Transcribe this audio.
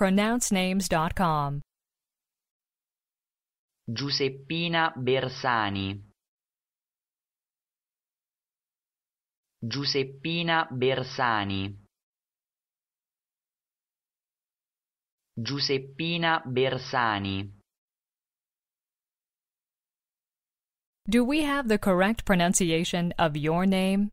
pronouncenames.com. Giuseppina Bersani Giuseppina Bersani Giuseppina Bersani Do we have the correct pronunciation of your name?